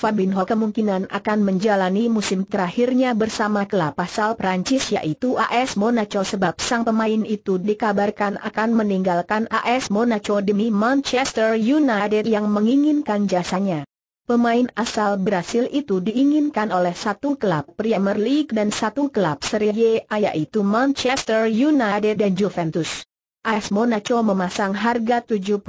Fabinho kemungkinan akan menjalani musim terakhirnya bersama klub asal Prancis yaitu AS Monaco sebab sang pemain itu dikabarkan akan meninggalkan AS Monaco demi Manchester United yang menginginkan jasanya. Pemain asal Brasil itu diinginkan oleh satu klub Premier League dan satu klub Serie A yaitu Manchester United dan Juventus. AS Monaco memasang harga 75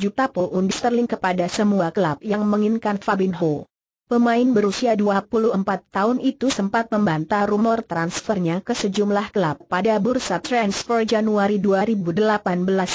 juta pound sterling kepada semua klub yang menginginkan Fabinho. Pemain berusia 24 tahun itu sempat membantah rumor transfernya ke sejumlah klub pada bursa transfer Januari 2018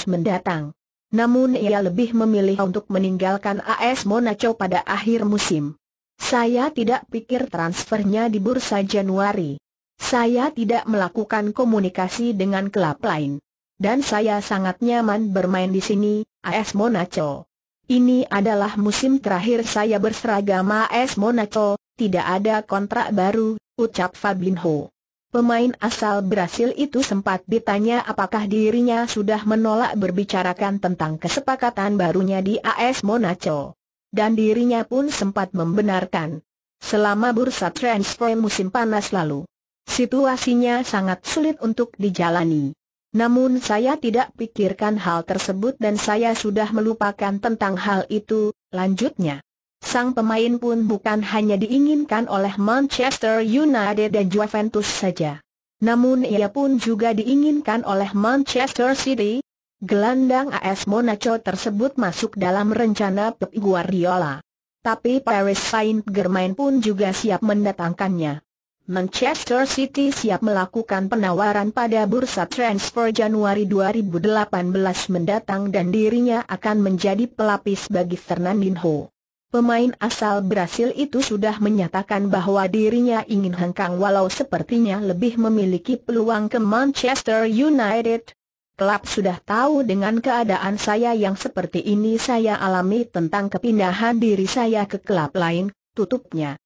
mendatang. Namun ia lebih memilih untuk meninggalkan AS Monaco pada akhir musim. Saya tidak pikir transfernya di bursa Januari. Saya tidak melakukan komunikasi dengan klub lain. Dan saya sangat nyaman bermain di sini, AS Monaco. Ini adalah musim terakhir saya berseragam AS Monaco, tidak ada kontrak baru, ucap Ho. Pemain asal Brasil itu sempat ditanya apakah dirinya sudah menolak berbicarakan tentang kesepakatan barunya di AS Monaco. Dan dirinya pun sempat membenarkan. Selama bursa transfer musim panas lalu, situasinya sangat sulit untuk dijalani. Namun saya tidak pikirkan hal tersebut dan saya sudah melupakan tentang hal itu, lanjutnya. Sang pemain pun bukan hanya diinginkan oleh Manchester United dan Juventus saja. Namun ia pun juga diinginkan oleh Manchester City. Gelandang AS Monaco tersebut masuk dalam rencana Pep Guardiola. Tapi Paris Saint-Germain pun juga siap mendatangkannya. Manchester City siap melakukan penawaran pada bursa transfer Januari 2018 mendatang dan dirinya akan menjadi pelapis bagi Fernandinho. Pemain asal Brasil itu sudah menyatakan bahwa dirinya ingin hengkang walau sepertinya lebih memiliki peluang ke Manchester United. Klub sudah tahu dengan keadaan saya yang seperti ini saya alami tentang kepindahan diri saya ke klub lain, tutupnya.